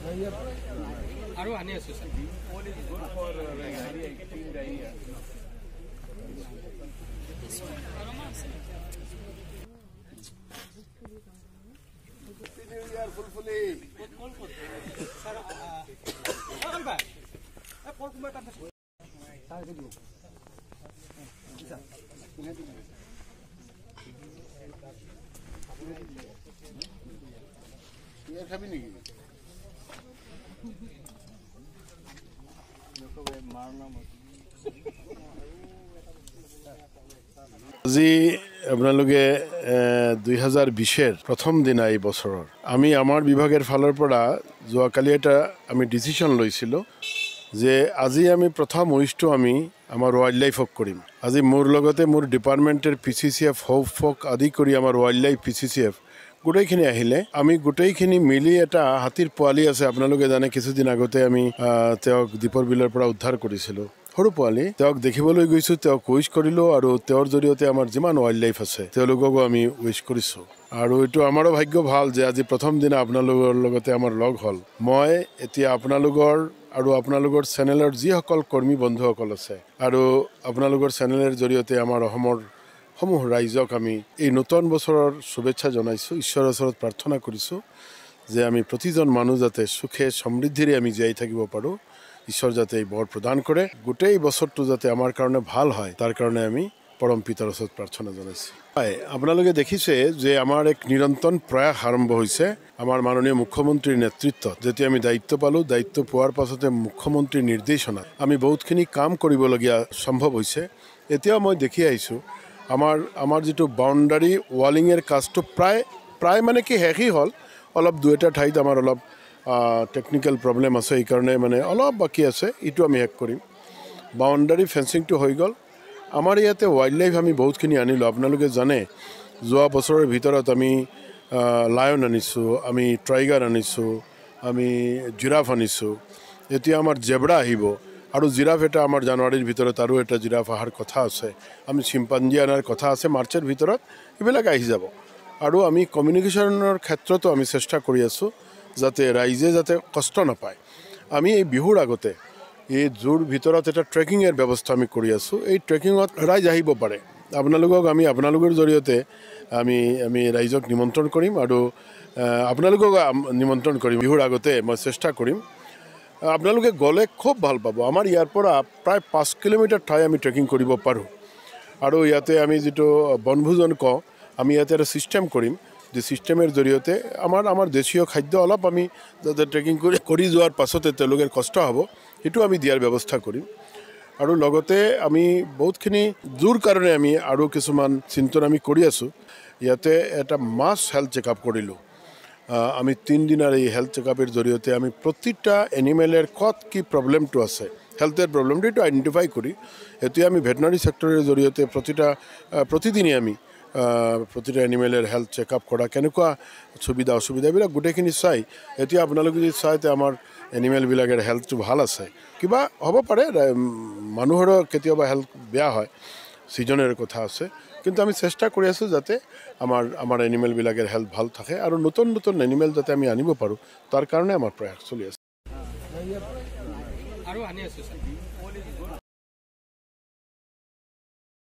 আৰু আনি আছো খাবি নেকি আজি আপোনালোকে দুই হাজাৰ বিশেৰ প্ৰথম দিনা এই বছৰৰ আমি আমাৰ বিভাগৰ ফালৰ পৰা যোৱাকালি এটা আমি ডিচিশ্যন লৈছিলোঁ যে আজি আমি প্ৰথম উইচটো আমি আমাৰ ৱাইল্ড লাইফক কৰিম আজি মোৰ লগতে মোৰ ডিপাৰ্টমেণ্টৰ পি চি চি এফ হৌফক আদি কৰি আমাৰ wildlife P C C F গোটেইখিনি আহিলে আমি গোটেইখিনি মিলি এটা হাতীৰ পোৱালি আছে আপোনালোকে জানে কিছুদিন আগতে আমি তেওঁক দীপৰ বিলৰ পৰা উদ্ধাৰ কৰিছিলোঁ সৰু পোৱালি তেওঁক দেখিবলৈ গৈছোঁ তেওঁক উইচ কৰিলোঁ আৰু তেওঁৰ জৰিয়তে আমাৰ যিমান ৱাইল্ড লাইফ আছে তেওঁলোককো আমি উইচ কৰিছোঁ আৰু এইটো আমাৰো ভাগ্য ভাল যে আজি প্ৰথম দিনা আপোনালোকৰ লগতে আমাৰ লগ হ'ল মই এতিয়া আপোনালোকৰ আৰু আপোনালোকৰ চেনেলৰ যিসকল কৰ্মী বন্ধুসকল আছে আৰু আপোনালোকৰ চেনেলৰ জৰিয়তে আমাৰ অসমৰ সমূহ ৰাইজক আমি এই নতুন বছৰৰ শুভেচ্ছা জনাইছোঁ ঈশ্বৰৰ ওচৰত প্ৰাৰ্থনা কৰিছোঁ যে আমি প্ৰতিজন মানুহ যাতে সুখে সমৃদ্ধিৰে আমি জীয়াই থাকিব পাৰোঁ ঈশ্বৰ যাতে এই বৰ প্ৰদান কৰে গোটেই বছৰটো যাতে আমাৰ কাৰণে ভাল হয় তাৰ কাৰণে আমি পৰম পিতাৰ ওচৰত প্ৰাৰ্থনা জনাইছোঁ হয় আপোনালোকে দেখিছে যে আমাৰ এক নিৰন্তৰ প্ৰয়াস আৰম্ভ হৈছে আমাৰ মাননীয় মুখ্যমন্ত্ৰীৰ নেতৃত্বত যেতিয়া আমি দায়িত্ব পালোঁ দায়িত্ব পোৱাৰ পাছতে মুখ্যমন্ত্ৰীৰ নিৰ্দেশনাত আমি বহুতখিনি কাম কৰিবলগীয়া সম্ভৱ হৈছে এতিয়াও মই দেখি আহিছোঁ আমাৰ আমাৰ যিটো বাউণ্ডাৰী ৱালিঙৰ কাজটো প্ৰায় প্ৰায় মানে কি শেষেই হ'ল অলপ দুই এটা ঠাইত আমাৰ অলপ টেকনিকেল প্ৰব্লেম আছে সেইকাৰণে মানে অলপ বাকী আছে এইটো আমি শেষ কৰিম বাউণ্ডাৰী ফেঞ্চিংটো হৈ গ'ল আমাৰ ইয়াতে ৱাইল্ড লাইফ আমি বহুতখিনি আনিলোঁ আপোনালোকে জানে যোৱা বছৰৰ ভিতৰত আমি লায়ন আনিছোঁ আমি ট্ৰাইগাৰ আনিছোঁ আমি জিৰাফ আনিছোঁ এতিয়া আমাৰ জেবৰা আহিব আৰু জিৰাফ এটা আমাৰ জানুৱাৰীৰ ভিতৰত আৰু এটা জিৰাফ অহাৰ কথা আছে আমি চিম্পাঞ্জি অনাৰ কথা আছে মাৰ্চৰ ভিতৰত এইবিলাক আহি যাব আৰু আমি কমিউনিকেশ্যনৰ ক্ষেত্ৰতো আমি চেষ্টা কৰি আছোঁ যাতে ৰাইজে যাতে কষ্ট নাপায় আমি এই বিহুৰ আগতে এই জুৰ ভিতৰত এটা ট্ৰেকিঙৰ ব্যৱস্থা আমি কৰি আছোঁ এই ট্ৰেকিঙত ৰাইজ আহিব পাৰে আপোনালোকক আমি আপোনালোকৰ জৰিয়তে আমি আমি ৰাইজক নিমন্ত্ৰণ কৰিম আৰু আপোনালোকক নিমন্ত্ৰণ কৰিম বিহুৰ আগতে মই চেষ্টা কৰিম আপোনালোকে গ'লে খুব ভাল পাব আমাৰ ইয়াৰ পৰা প্ৰায় পাঁচ কিলোমিটাৰ ঠাই আমি ট্ৰেকিং কৰিব পাৰোঁ আৰু ইয়াতে আমি যিটো বনভোজন কওঁ আমি ইয়াতে এটা ছিষ্টেম কৰিম যে ছিষ্টেমৰ জৰিয়তে আমাৰ আমাৰ দেশীয় খাদ্য অলপ আমি যাতে ট্ৰেকিং কৰি কৰি যোৱাৰ পাছতে তেওঁলোকে কষ্ট হ'ব সেইটো আমি দিয়াৰ ব্যৱস্থা কৰিম আৰু লগতে আমি বহুতখিনি জোৰ কাৰণে আমি আৰু কিছুমান চিন্তন আমি কৰি আছোঁ ইয়াতে এটা মাছ হেল্থ চেক আপ কৰিলোঁ আমি তিন দিনের এই হেলথ চেকআপের জরিয়তে আমি প্রতিটা এনিমেলের কত কি প্রবলেমটো আছে হেলথের প্রবলেমটা একটু আইডেন্টিফাই করি এতে আমি ভেটেনারি সেক্টরের জৰিয়তে প্রতিটা প্রতিদিনই আমি প্রতিটা এনিমেলের হেল্থ চেক আপ কৰা কেনেকুৱা সুবিধা অসুবিধাবিলাক গোটেইখিনি চাই এতিয়া আপোনালোকে যদি চাই তে আমাৰ এনিমেলবিলাকৰ হেল্থটো ভাল আছে কিবা হ'ব পাৰে মানুহৰো কেতিয়াবা হেল্থ বেয়া হয় ছিজনের কথা আছে কিন্তু আমি চেষ্টা করে আছো যাতে আমার আমার এনিমেলবিলাকের হেলথ ভাল থাকে আর নতুন নতুন এনিমেল যাতে আমি আনিব পারো তার কারণে আমার প্রয়াস চলি আছে আর আনি আছো